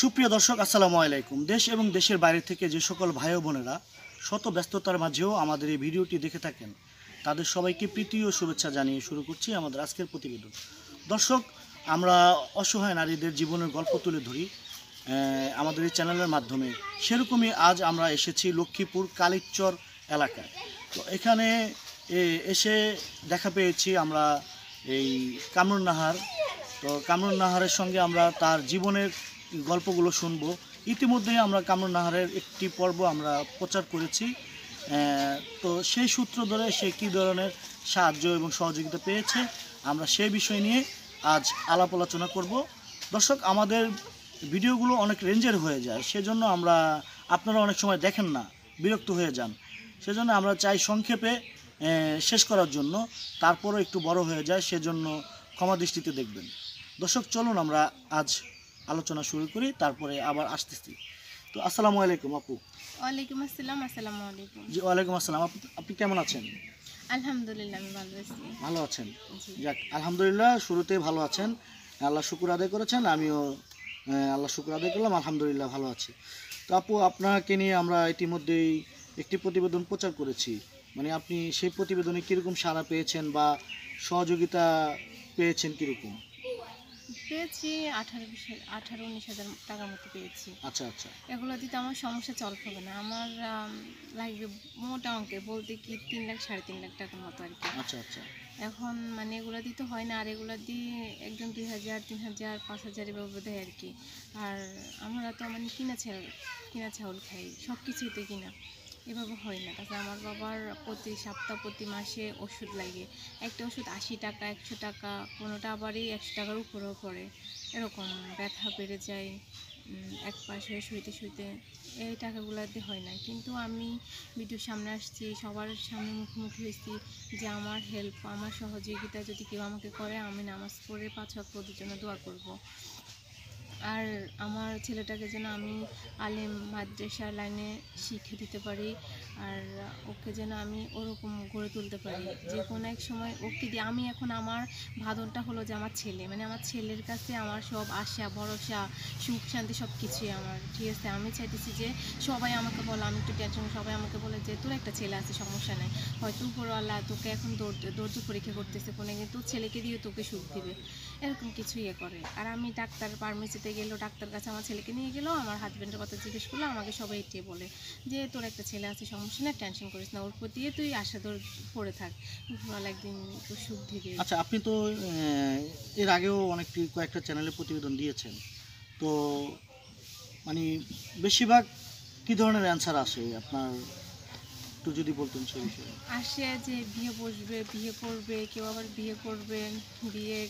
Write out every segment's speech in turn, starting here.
সুপ্রিয় দর্শক আসসালামু আলাইকুম দেশ এবং দেশের বাইরে থেকে যে সকল ভাই বোনেরা শত ব্যস্ততার মাঝেও আমাদের এই ভিডিওটি দেখে থাকেন তাদের সবাইকে প্রীতি ও শুভেচ্ছা জানিয়ে শুরু করছি আমাদের আজকের প্রতিবেদন দর্শক আমরা অসহায় নারীদের জীবনের গল্প তুলে ধরি আমাদের এই চ্যানেলের মাধ্যমে সেরকমই আজ আমরা এসেছি লক্ষ্মীপুর কালিচর এলাকায় তো এখানে এসে দেখা পেয়েছি আমরা এই কামরুন নাহার তো কামরুন নাহারের সঙ্গে আমরা তার জীবনের গল্পগুলো শুনব ইতিমধ্যে আমরা নাহারের একটি পর্ব আমরা প্রচার করেছি তো সেই সূত্র ধরে সে কী ধরনের সাহায্য এবং সহযোগিতা পেয়েছে আমরা সেই বিষয় নিয়ে আজ আলাপ আলোচনা করব দর্শক আমাদের ভিডিওগুলো অনেক রেঞ্জের হয়ে যায় সেজন্য আমরা আপনারা অনেক সময় দেখেন না বিরক্ত হয়ে যান সেজন্য আমরা চাই সংক্ষেপে শেষ করার জন্য তারপরও একটু বড় হয়ে যায় সেজন্য ক্ষমা দৃষ্টিতে দেখবেন দর্শক চলুন আমরা আজ আলোচনা শুরু করি তারপরে আবার আসতেছি তো আসসালামু আলাইকুম আপু ওয়ালাইকুম আসসালাম আসসালামু আলাইকুম জি ওয়ালাইকুম আসসালাম আপু আপনি কেমন আছেন আলহামদুলিল্লাহ আমি ভালো আছি ভালো আছেন যাক আলহামদুলিল্লাহ শুরুতে ভালো আছেন আল্লাহ শুকুর আদায় করেছেন আমিও আল্লাহ শুকুর আদায় করলাম আলহামদুলিল্লাহ ভালো আছি তো আপু আপনাকে নিয়ে আমরা ইতিমধ্যেই একটি প্রতিবেদন প্রচার করেছি মানে আপনি সেই প্রতিবেদনে কীরকম সাড়া পেয়েছেন বা সহযোগিতা পেয়েছেন কীরকম পেয়েছি আঠারো বিশ আঠারো উনিশ হাজার টাকার মতো পেয়েছি আচ্ছা আচ্ছা এগুলো দিতে আমার সমস্যা চল হবে না আমার লাগবে মোটা অঙ্কে বলতে কি তিন লাখ সাড়ে তিন লাখ টাকার মতো আর কি আচ্ছা আচ্ছা এখন মানে এগুলো দিতে হয় না আর এগুলো দিয়ে একদম দুই হাজার তিন হাজার পাঁচ হাজার এভাবে দেয় আর কি আর আমরা তো মানে কিনা ছাড় কিনা চাউল খাই সব কিছুতে কিনা এভাবে হয় না তাছাড়া আমার বাবার প্রতি সপ্তাহ প্রতি মাসে ওষুধ লাগে একটা ওষুধ আশি টাকা একশো টাকা কোনোটা আবারই একশো টাকার উপরেও পড়ে এরকম ব্যথা বেড়ে যায় এক পাশে শুইতে শুইতে এই টাকাগুলোতে হয় না কিন্তু আমি ভিডিওর সামনে আসছি সবার সামনে মুখোমুখি হয়েছি যে আমার হেল্প আমার সহযোগিতা যদি কেউ আমাকে করে আমি নামাজ পড়ে পাঁচ হক জন্য দোয়া করব। আর আমার ছেলেটাকে যেন আমি আলেম মাদ্রাসা লাইনে শিখিয়ে দিতে পারি আর ওকে যেন আমি ওরকম গড়ে তুলতে পারি যে কোনো এক সময় ওকে দিয়ে আমি এখন আমার ভাদনটা হলো যে আমার ছেলে মানে আমার ছেলের কাছে আমার সব আশা ভরসা সুখ শান্তি সব কিছুই আমার ঠিক আছে আমি চাইতেছি যে সবাই আমাকে বলো আমি একটু টেনশন সবাই আমাকে বলে যে তোর একটা ছেলে আছে সমস্যা নেই হয়তো উপরওয়ালা তোকে এখন ধৈর্য পরীক্ষা করতেছে কোনো কিন্তু ছেলেকে দিয়ে তোকে সুখ দিবে এরকম কিছু ইয়ে করে আর আমি ডাক্তার ফার্মেসিতে গেলেও ডাক্তার কাছে আমার ছেলেকে নিয়ে গেলেও আমার হাজব্যান্ডের কথা জিজ্ঞেস করলো আমাকে সবাই এটিয়ে বলে যে তোর একটা ছেলে আছে সমস্যা সমস্যা না টেনশন করিস না ওর দিয়ে তুই আশা ধর পড়ে থাক ঘোরাল একদিন তোর সুখ থেকে আচ্ছা আপনি তো এর আগেও অনেকটি কয়েকটা চ্যানেলে প্রতিবেদন দিয়েছেন তো মানে বেশিরভাগ কি ধরনের অ্যান্সার আসে আপনার একটু যদি বলতেন সে বিষয়ে আসে যে বিয়ে বসবে বিয়ে করবে কেউ আবার বিয়ে করবে বিয়ে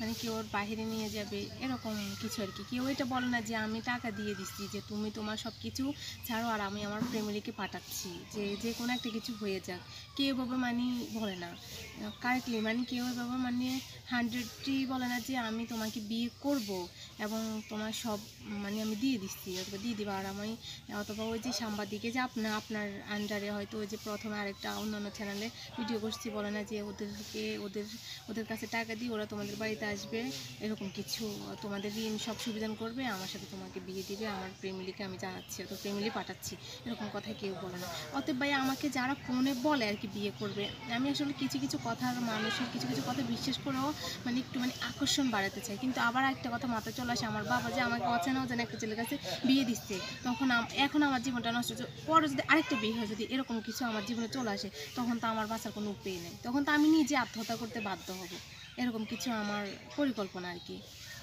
মানে কেউ ওর বাহিরে নিয়ে যাবে এরকম কিছু আর কি কেউ এটা বলে না যে আমি টাকা দিয়ে দিচ্ছি যে তুমি তোমার সব কিছু ছাড়ো আর আমি আমার ফ্যামিলিকে পাঠাচ্ছি যে যে কোনো একটা কিছু হয়ে যাক কেউ বাবা মানে বলে না কারেক্টলি মানে কেউ বাবা মানে হান্ড্রেডটি বলে না যে আমি তোমাকে বিয়ে করব এবং তোমার সব মানে আমি দিয়ে দিচ্ছি অথবা দিয়ে দিবা আর আমি অথবা ওই যে সাংবাদিকে যে আপনা আপনার আন্ডারে হয়তো ওই যে প্রথমে আরেকটা অন্যান্য চ্যানেলে ভিডিও করছি বলে না যে ওদেরকে ওদের ওদের কাছে টাকা দিয়ে ওরা তোমাদের বাড়িতে আসবে এরকম কিছু তোমাদের ঋণ সব সুবিধান করবে আমার সাথে তোমাকে বিয়ে দিবে আমার প্রেমিলিকে আমি জানাচ্ছি অথবা ফ্যামিলি পাঠাচ্ছি এরকম কথা কেউ বলে না অতএব ভাই আমাকে যারা ফোনে বলে আর কি বিয়ে করবে আমি আসলে কিছু কিছু কথার মানুষের কিছু কিছু কথা বিশ্বাস করেও মানে একটু মানে আকর্ষণ বাড়াতে চাই কিন্তু আবার একটা কথা মাথায় চলে আসে আমার বাবা যে আমাকে অচেনাও যেন একটা ছেলের কাছে বিয়ে দিচ্ছে তখন এখন আমার জীবনটা নষ্ট হচ্ছে পরে যদি আরেকটা বিয়ে হয় যদি এরকম কিছু আমার জীবনে চলে আসে তখন তো আমার বাঁচার কোনো উপায় নেই তখন তো আমি নিজে আত্মহত্যা করতে বাধ্য হব এরকম কিছু আমার পরিকল্পনা আর কি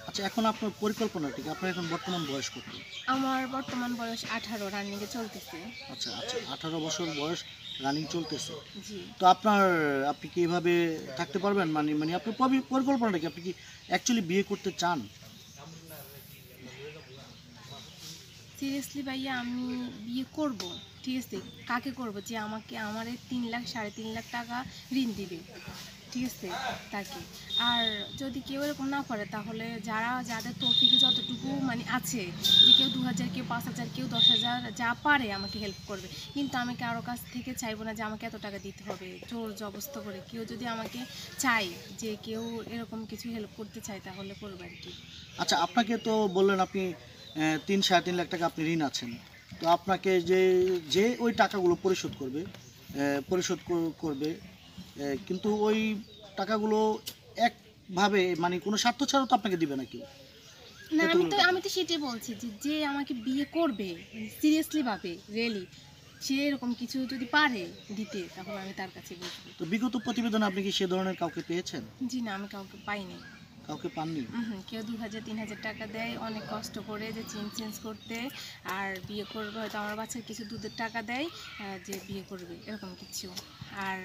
আচ্ছা এখন আপনার পরিকল্পনা ঠিক আপনার এখন বর্তমান বয়স কত আমার বর্তমান বয়স আঠারো রানিংয়ে চলতেছে আচ্ছা আচ্ছা আঠারো বছর বয়স রানিং চলতেছে তো আপনার আপনি কি এভাবে থাকতে পারবেন মানে মানে আপনার পরিকল্পনাটা কি আপনি কি অ্যাকচুয়ালি বিয়ে করতে চান সিরিয়াসলি ভাইয়া আমি বিয়ে করব ঠিক আছে কাকে করব যে আমাকে আমার তিন লাখ সাড়ে তিন লাখ টাকা ঋণ দিবে ঠিক আছে তাকে আর যদি কেউ এরকম না করে তাহলে যারা যাদের তফিকে যতটুকু মানে আছে যে কেউ দু হাজার কেউ পাঁচ হাজার কেউ দশ হাজার যা পারে আমাকে হেল্প করবে কিন্তু আমি কারো কাছ থেকে চাইবো না যে আমাকে এত টাকা দিতে হবে জোর জবস্ত করে কেউ যদি আমাকে চাই যে কেউ এরকম কিছু হেল্প করতে চায় তাহলে করবে আর কি আচ্ছা আপনাকে তো বললেন আপনি তিন সাড়ে তিন লাখ টাকা আপনি ঋণ আছেন তো আপনাকে যে যে ওই টাকাগুলো পরিশোধ করবে পরিশোধ করবে কিন্তু ওই টাকাগুলো একভাবে মানে কোনো স্বার্থ ছাড়াও তো আপনাকে দিবে নাকি না আমি তো আমি তো সেটাই বলছি যে যে আমাকে বিয়ে করবে সিরিয়াসলি ভাবে রিয়েলি সে এরকম কিছু যদি পারে দিতে তখন আমি তার কাছে বলবো তো বিগত প্রতিবেদন আপনি কি সে ধরনের কাউকে পেয়েছেন জি না আমি কাউকে পাইনি কাউকে পাননি কেউ দু হাজার তিন হাজার টাকা দেয় অনেক কষ্ট করে যে চেঞ্জ চেঞ্জ করতে আর বিয়ে করবে হয়তো আমার বাচ্চা কিছু দুধের টাকা দেয় যে বিয়ে করবে এরকম কিছু আর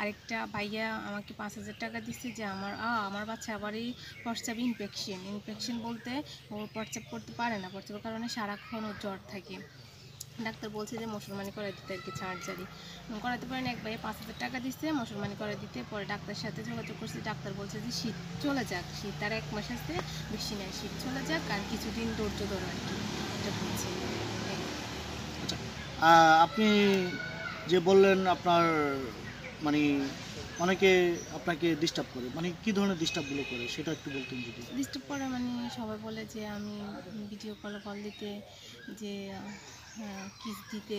আরেকটা ভাইয়া আমাকে পাঁচ হাজার টাকা দিচ্ছে যে আমার আমার বাচ্চা আবারই পরচাপ ইনফেকশন ইনফেকশন বলতে ও পরচাপ করতে পারে না পরচাপের কারণে সারাক্ষণ ওর জ্বর থাকে ডাক্তার বলছে যে মুসলমানি করে দিতে আর কি সার্জারি করাতে পারেন একবারে পাঁচ হাজার টাকা দিচ্ছে মুসলমানি করে দিতে পরে ডাক্তারের সাথে যোগাযোগ করছি ডাক্তার বলছে যে শীত চলে যাক শীত আর এক মাস আসতে বেশি নেয় শীত চলে যাক আর কিছুদিন ধৈর্য ধরো আর কি আচ্ছা আপনি যে বললেন আপনার মানে অনেকে আপনাকে ডিস্টার্ব করে মানে কি ধরনের ডিস্টার্বগুলো করে সেটা একটু বলতেন যদি ডিস্টার্ব করে মানে সবাই বলে যে আমি ভিডিও কলে কল দিতে যে হ্যাঁ, কিস দিতে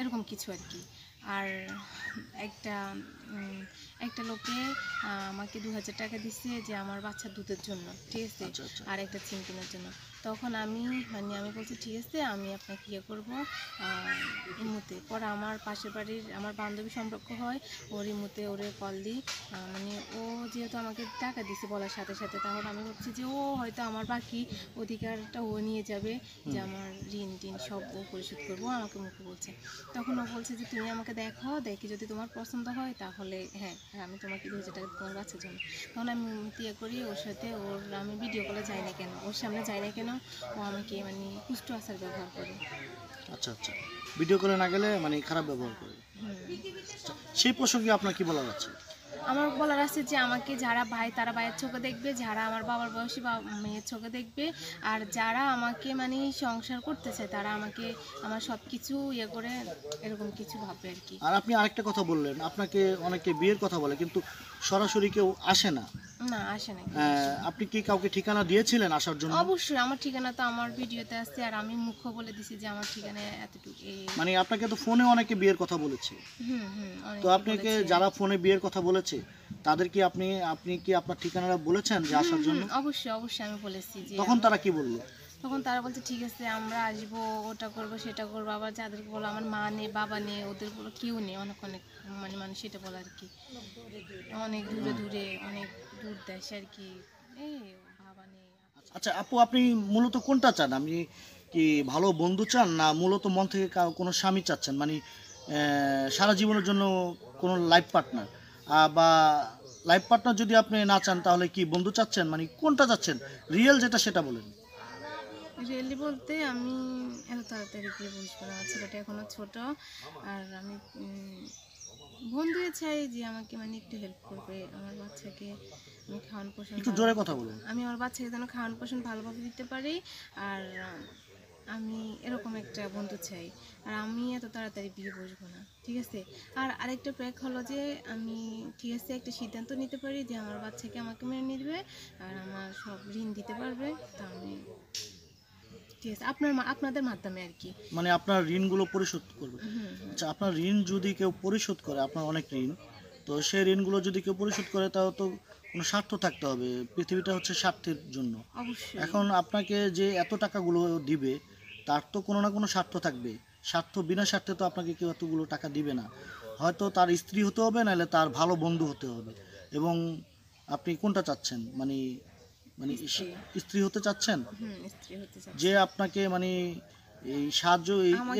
এরকম কিছু আর কি আর একটা একটা লোকে আমাকে দু হাজার টাকা দিচ্ছে যে আমার বাচ্চা দুধের জন্য ঠিক আছে আচ্ছা, আচ্ছা। আর একটা চিন কেনার জন্য তখন আমি মানে আমি বলছি ঠিক আছে আমি আপনাকে ইয়ে করবো ইমুতে পর আমার পাশের বাড়ির আমার বান্ধবী সম্পর্ক হয় ওর ইমুতে ওরে কল দিই মানে ও যেহেতু আমাকে টাকা দিছে বলার সাথে সাথে তাহলে আমি ভাবছি যে ও হয়তো আমার বাকি অধিকারটা ও নিয়ে যাবে যে আমার ঋণ টিন সব ও পরিশোধ করবো আমাকে মুখে বলছে তখন ও বলছে যে তুমি আমাকে দেখো দেখি যদি তোমার পছন্দ হয় তাহলে হ্যাঁ, হ্যাঁ আমি তোমাকে দু হাজার টাকা তোমার বাচ্চার জন্য তখন আমি ইয়ে করি ওর সাথে ওর আমি ভিডিও কলে যাই না কেন ওর সামনে যাই না কেন ও আমাকে মানে ব্যবহার করে আচ্ছা আচ্ছা ভিডিও করে না গেলে মানে খারাপ ব্যবহার করে সেই প্রসঙ্গে আপনার কি বলার আছে আমার বলার আছে যে আমাকে যারা ভাই তারা ভাইয়ের চোখে দেখবে যারা আমার বাবার বয়সী বা মেয়ের চোখে দেখবে আর যারা আমাকে মানে সংসার করতে চায় তারা আমাকে আমার সব কিছু ইয়ে করে এরকম কিছু ভাববে আর কি আর আপনি আরেকটা কথা বললেন আপনাকে অনেকে বিয়ের কথা বলে কিন্তু সরাসরি কেউ আসে না আপনি কি কাউকে ঠিকানা দিয়েছিলেন আসার জন্য অবশ্যই আমার ঠিকানা তো আমার ভিডিওতে আছে আর আমি মুখ্য বলে দিছি যে আমার ঠিকানা এতটুকু মানে আপনাকে তো ফোনে অনেকে বিয়ের কথা বলেছে তো আপনাকে যারা ফোনে বিয়ের কথা বলেছে তাদের কি আপনি আপনি কি আপনার ঠিকানাটা বলেছেন যে আসার জন্য অবশ্যই অবশ্যই আমি বলেছি যে তখন তারা কি বললো তখন তারা বলছে ঠিক আছে আমরা আসবো ওটা করব সেটা করবো আবার যাদেরকে বলো আমার মা নেই বাবা নেই ওদের বলো কেউ নেই অনেক অনেক মানে মানুষ সেটা বলো আর কি অনেক দূরে দূরে অনেক দূর দেশে আর কি এই বাবা নেই আচ্ছা আপু আপনি মূলত কোনটা চান আপনি কি ভালো বন্ধু চান না মূলত মন থেকে কোনো স্বামী চাচ্ছেন মানে সারা জীবনের জন্য কোনো লাইফ পার্টনার বা লাইফ পার্টনার যদি আপনি না চান তাহলে কি বন্ধু চাচ্ছেন মানে কোনটা চাচ্ছেন রিয়েল যেটা সেটা বলেন রিয়েলি বলতে আমি এত তাড়াতাড়ি গিয়ে বসবো না ছেলেটা এখনও ছোট আর আমি বন্ধু চাই যে আমাকে মানে একটু হেল্প করবে আমার বাচ্চাকে আমি খাওয়ান পোষণ একটু জোরে কথা বলুন আমি আমার বাচ্চাকে যেন খাওয়ান পোষণ ভালোভাবে দিতে পারি আর আমি এরকম একটা বন্ধু চাই আর আমি এত তাড়াতাড়ি বিয়ে বসবো না ঠিক আছে আর আরেকটা প্র্যাক হলো যে আমি ঠিক আছে একটা সিদ্ধান্ত নিতে পারি যে আমার বাচ্চাকে আমাকে মেনে নিবে আর আমার সব ঋণ দিতে পারবে তা আমি ঠিক আছে আপনার আপনাদের মাধ্যমে আর কি মানে আপনার ঋণগুলো পরিশোধ করবে আচ্ছা আপনার ঋণ যদি কেউ পরিশোধ করে আপনার অনেক ঋণ তো সেই ঋণগুলো যদি কেউ পরিশোধ করে তাও তো কোনো স্বার্থ থাকতে হবে পৃথিবীটা হচ্ছে স্বার্থের জন্য এখন আপনাকে যে এত টাকাগুলো দিবে তার তো কোনো না কোনো স্বার্থ থাকবে স্বার্থ বিনা স্বার্থে তো আপনাকে কেউ এতগুলো টাকা দিবে না হয়তো তার স্ত্রী হতে হবে নাহলে তার ভালো বন্ধু হতে হবে এবং আপনি কোনটা চাচ্ছেন মানে মানে স্ত্রী হতে চাচ্ছেন যে আপনাকে মানে এই সাহায্য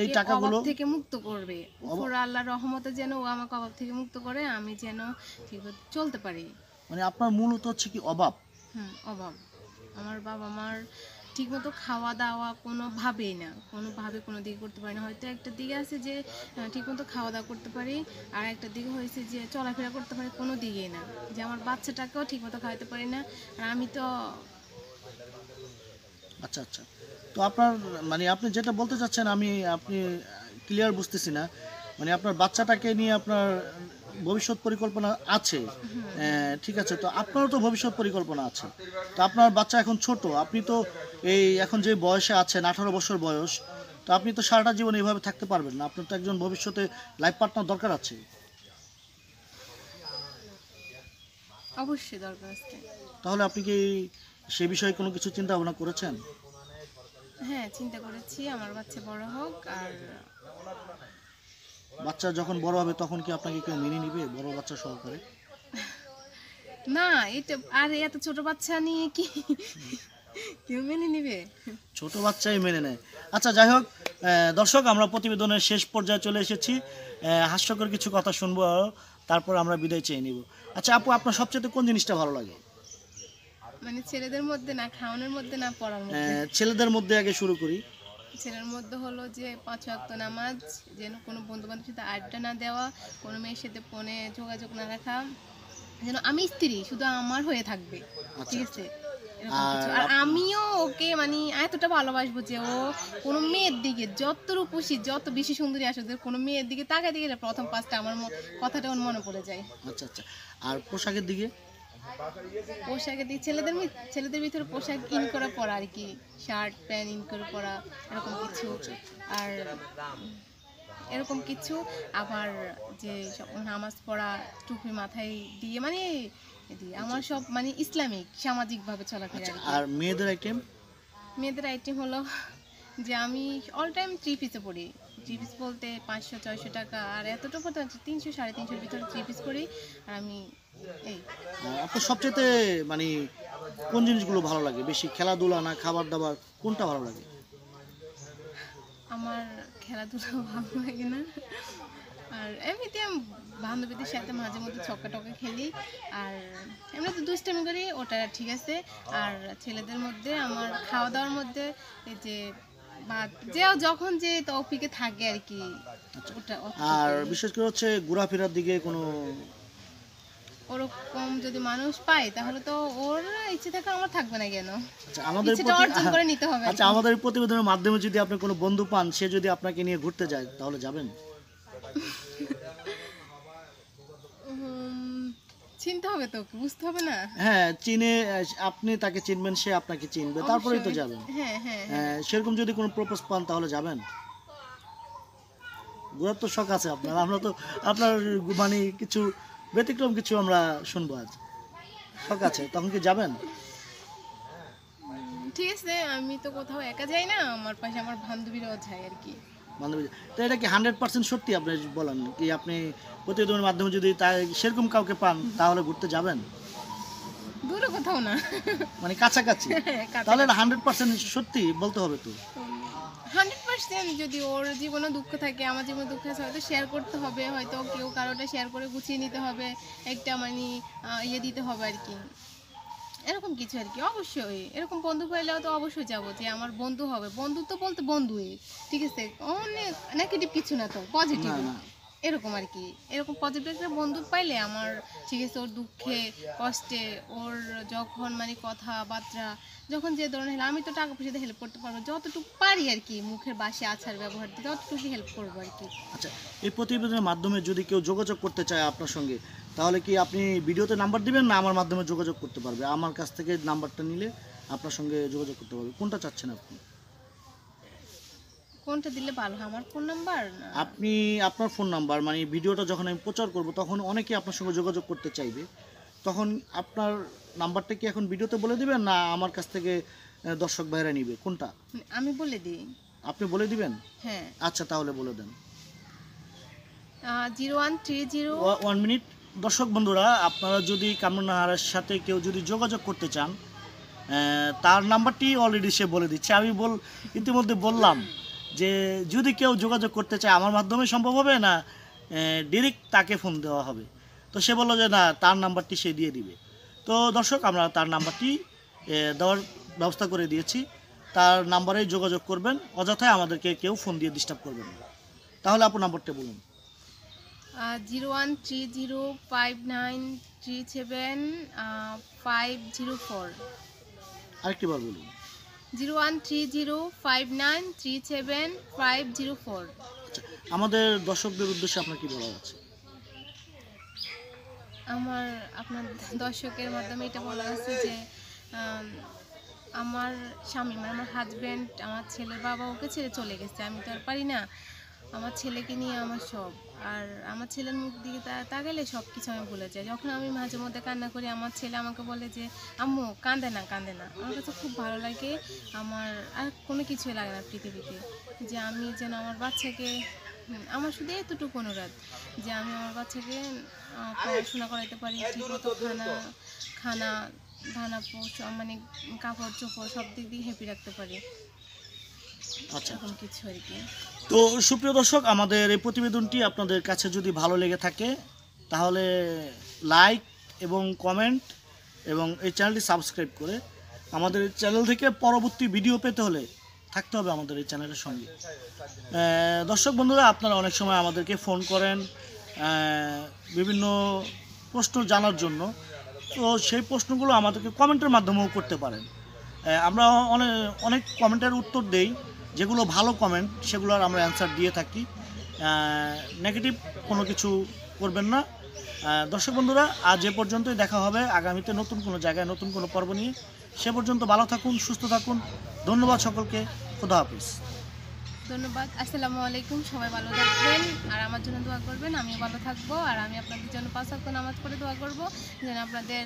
এই টাকাগুলো থেকে মুক্ত করবে উপর আল্লাহর রহমতে যেন ও আমাকে অভাব থেকে মুক্ত করে আমি যেন ঠিকভাবে চলতে পারি মানে আপনার মূলত হচ্ছে কি অভাব হুম অভাব আমার বাবা আমার ঠিকমতো খাওয়া দাওয়া কোনোভাবেই না কোনোভাবে কোনো দিকে করতে পারি না হয়তো একটা দিকে আছে যে ঠিকমতো খাওয়া দাওয়া করতে পারি আর একটা দিকে হয়েছে যে চলাফেরা করতে পারি কোনো দিকেই না যে আমার বাচ্চাটাকেও ঠিকমতো খাওয়াতে পারি না আর আমি তো আচ্ছা আচ্ছা তো আপনার মানে আপনি যেটা বলতে চাচ্ছেন আমি আপনি ক্লিয়ার বুঝতেছি না মানে আপনার বাচ্চাটাকে নিয়ে আপনার ভবিষ্যৎ পরিকল্পনা আছে হ্যাঁ, ঠিক আছে তো আপনারও তো ভবিষ্যৎ পরিকল্পনা আছে তো আপনার বাচ্চা এখন ছোট আপনি তো এই এখন যে বয়সে আছেন আঠারো বছর বয়স তো আপনি তো সারাটা জীবন এইভাবে থাকতে পারবেন না আপনার তো একজন ভবিষ্যতে লাইফ পার্টনার দরকার আছে অবশ্যই দরকার আছে তাহলে আপনি কি সে বিষয়ে কোনো কিছু চিন্তা ভাবনা করেছেন হ্যাঁ চিন্তা করেছি আমার বাচ্চা বড় হোক আর বাচ্চা যখন বড় হবে তখন কি আপনাকে কেউ মেনে নিবে বড় বাচ্চা সহকারে না এটা আর এত ছোট বাচ্চা নিয়ে কি কেউ মেনে নিবে ছোট বাচ্চাই মেনে নেয় আচ্ছা যাই হোক দর্শক আমরা প্রতিবেদনের শেষ পর্যায়ে চলে এসেছি হাস্যকর কিছু কথা শুনবো তারপর আমরা বিদায় চেয়ে নিব আচ্ছা আপু আপনার সবচেয়ে কোন জিনিসটা ভালো লাগে মানে ছেলেদের মধ্যে না খাওয়ানোর মধ্যে না পড়ার মধ্যে ছেলেদের মধ্যে আগে শুরু করি ছেলের মধ্যে হলো যে পাঁচ ওয়াক্ত নামাজ যেন কোনো বন্ধুবান্ধবের সাথে আড্ডা না দেওয়া কোনো মেয়ের সাথে ফোনে যোগাযোগ না রাখা যেন আমি স্ত্রী শুধু আমার হয়ে থাকবে আচ্ছা, ঠিক আছে আচ্ছা। আর আমিও ওকে মানে এতটা ভালোবাসবো যে ও কোনো মেয়ের দিকে যত রূপসী যত বেশি সুন্দরী আসুক কোনো মেয়ের দিকে তাকাই দিকে প্রথম পাঁচটা আমার কথাটা ওর মনে পড়ে যায় আচ্ছা আচ্ছা আর পোশাকের দিকে পোশাক দিয়ে ছেলেদের ছেলেদের ভিতরে পোশাক ইন করে পরা আর কি শার্ট প্যান্ট ইন করে পরা এরকম কিছু আর এরকম কিছু আবার যে সব নামাজ পড়া টুপি মাথায় দিয়ে মানে আমার সব মানে ইসলামিক সামাজিকভাবে চলাফেরা আচ্ছা, আর মেয়েদের আইটেম মেয়েদের আইটেম হলো যে আমি অল টাইম থ্রি পিসে পড়ি থ্রি পিস বলতে পাঁচশো ছয়শো টাকা আর এতটুকু তিনশো সাড়ে তিনশোর ভিতরে থ্রি পিস পড়ি আর আমি আপনার সবচেয়ে মানে কোন জিনিসগুলো ভালো লাগে বেশি খেলাধুলা না খাবার দাবার কোনটা ভালো লাগে আমার খেলাধুলা ভালো লাগে না আর এমনিতে বান্ধবীদের সাথে মাঝে মধ্যে ছক্কা টকা খেলি আর এমনি তো দুষ্টামি করি ওটা ঠিক আছে আর ছেলেদের মধ্যে আমার খাওয়া দাওয়ার মধ্যে এই যে বা যে যখন যে তৌফিকে থাকে আর কি আচ্ছা। ওটা আর বিশেষ করে হচ্ছে ঘোরাফেরার দিকে কোনো ওরকম যদি মানুষ পায় তাহলে তো ওর ইচ্ছে থাকা আমার থাকবে না কেন আচ্ছা, আমাদের অর্জন হ্যাঁ। করে নিতে হবে আচ্ছা আমাদের প্রতিবেদনের মাধ্যমে যদি আপনি কোনো বন্ধু পান সে যদি আপনাকে নিয়ে ঘুরতে যায় তাহলে যাবেন চিনতে হবে তো বুঝতে হবে না হ্যাঁ চিনে আপনি তাকে চিনবেন সে আপনাকে চিনবে তারপরেই তো যাবেন হ্যাঁ হ্যাঁ, হ্যাঁ হ্যাঁ সেরকম যদি কোনো প্রপোজ পান তাহলে যাবেন ঘোরার তো শখ আছে আপনার আমরা তো আপনার মানে কিছু ব্যতিক্রম কিছু আমরা শুনবো আজ শখ আছে তখন কি যাবেন ঠিক আছে আমি তো কোথাও একা যাই না আমার পাশে আমার বান্ধবীরাও যায় আর কি বান্ধবী তো এটা কি হান্ড্রেড পার্সেন্ট সত্যি আপনি বলেন কি আপনি প্রতিবেদনের মাধ্যমে যদি তাই সেরকম কাউকে পান তাহলে ঘুরতে যাবেন দূরে কোথাও না মানে কাছাকাছি হ্যাঁ, তাহলে হান্ড্রেড পার্সেন্ট সত্যি বলতে হবে তো হান্ড্রেড পারসেন্ট যদি ওর জীবনে দুঃখ থাকে আমার জীবনে দুঃখ আছে হয়তো শেয়ার করতে হবে হয়তো কেউ কারোটা শেয়ার করে গুছিয়ে নিতে হবে একটা মানে ইয়ে দিতে হবে আর কি এরকম কিছু আর কি অবশ্যই এরকম বন্ধু পাইলেও তো অবশ্যই যাবো যে আমার বন্ধু হবে বন্ধু তো বলতে বন্ধুই ঠিক আছে অনেক নেগেটিভ কিছু না তো পজিটিভ এরকম আর কি এরকম পজিটিভ একটা বন্ধু পাইলে আমার ঠিক আছে ওর দুঃখে কষ্টে ওর যখন মানে কথাবার্তা যখন যে ধরনের হেল্প আমি তো টাকা পয়সাতে হেল্প করতে পারবো যতটুকু পারি আর কি মুখের বাসে আচার ব্যবহার দিয়ে যতটুকু হেল্প করবো আর কি আচ্ছা এই প্রতিবেদনের মাধ্যমে যদি কেউ যোগাযোগ করতে চায় আপনার সঙ্গে তাহলে কি আপনি ভিডিওতে নাম্বার দিবেন না আমার মাধ্যমে যোগাযোগ করতে পারবে আমার কাছ থেকে নাম্বারটা নিলে আপনার সঙ্গে যোগাযোগ করতে পারবে কোনটা চাচ্ছেন আপনি কোনটা দিলে ভালো হয় আমার ফোন নাম্বার আপনি আপনার ফোন নাম্বার মানে ভিডিওটা যখন আমি প্রচার করব তখন অনেকে আপনার সঙ্গে যোগাযোগ করতে চাইবে তখন আপনার নাম্বারটা কি এখন ভিডিওতে বলে দিবেন না আমার কাছ থেকে দর্শক ভাইরা নিবে কোনটা আমি বলে দিই আপনি বলে দিবেন হ্যাঁ আচ্ছা তাহলে বলে দেন zero one three zero one minute দর্শক বন্ধুরা আপনারা যদি নাহারের সাথে কেউ যদি যোগাযোগ করতে চান তার নাম্বারটি অলরেডি সে বলে দিচ্ছে আমি বল ইতিমধ্যে বললাম যে যদি কেউ যোগাযোগ করতে চায় আমার মাধ্যমে সম্ভব হবে না ডিরেক্ট তাকে ফোন দেওয়া হবে তো সে বললো যে না তার নাম্বারটি সে দিয়ে দিবে তো দর্শক আমরা তার নাম্বারটি দেওয়ার ব্যবস্থা করে দিয়েছি তার নাম্বারে যোগাযোগ করবেন অযথায় আমাদেরকে কেউ ফোন দিয়ে ডিস্টার্ব করবেন না তাহলে আপনার নাম্বারটা বলুন zero one three zero five nine three seven five zero four আরেকটিবার বলুন zero one three zero five nine three seven five zero four আচ্ছা, আমাদের দর্শকদের উদ্দেশ্যে আপনার কি বলা আছে আমার আপনার দর্শকের মাধ্যমে এটা বলা আছে যে আমার স্বামী মানে আমার হাজব্যান্ড আমার ছেলে বাবা ওকে ছেড়ে চলে গেছে আমি তো আর পারি না আমার ছেলেকে নিয়ে আমার সব আর আমার ছেলের মুখ দিকে তাকালে সব কিছু আমি ভুলে যাই যখন আমি মাঝে মধ্যে কান্না করি আমার ছেলে আমাকে বলে যে আম্মু কাঁদে না কাঁদে না আমার কাছে খুব ভালো লাগে আমার আর কোনো কিছুই লাগে না পৃথিবীতে যে আমি যেন আমার বাচ্চাকে আমার শুধু এতটুকু অনুরাগ যে আমি আমার বাচ্চাকে পড়াশোনা করাতে পারি ঠিকমতো খানা খানা ধানা মানে কাপড় চোপড় সব দিক দিয়ে হ্যাপি রাখতে পারি আচ্ছা। তো সুপ্রিয় দর্শক আমাদের এই প্রতিবেদনটি আপনাদের কাছে যদি ভালো লেগে থাকে তাহলে লাইক এবং কমেন্ট এবং এই চ্যানেলটি সাবস্ক্রাইব করে আমাদের চ্যানেল থেকে পরবর্তী ভিডিও পেতে হলে থাকতে হবে আমাদের এই চ্যানেলের সঙ্গে দর্শক বন্ধুরা আপনারা অনেক সময় আমাদেরকে ফোন করেন বিভিন্ন প্রশ্ন জানার জন্য তো সেই প্রশ্নগুলো আমাদেরকে কমেন্টের মাধ্যমেও করতে পারেন আমরা অনেক অনেক কমেন্টের উত্তর দেই যেগুলো ভালো কমেন্ট সেগুলোর আমরা অ্যান্সার দিয়ে থাকি নেগেটিভ কোনো কিছু করবেন না দর্শক বন্ধুরা আজ এ পর্যন্তই দেখা হবে আগামীতে নতুন কোনো জায়গায় নতুন কোনো পর্ব নিয়ে সে পর্যন্ত ভালো থাকুন সুস্থ থাকুন ধন্যবাদ সকলকে খুদা হাফিজ ধন্যবাদ আসসালামু আলাইকুম সবাই ভালো থাকবেন আর আমার জন্য দোয়া করবেন আমিও ভালো থাকবো আর আমি আপনাদের জন্য পাঁচ হক্ত নামাজ করে দোয়া করব যেন আপনাদের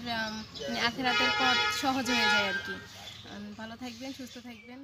আখেরাতের পথ সহজ হয়ে যায় আর কি ভালো থাকবেন সুস্থ থাকবেন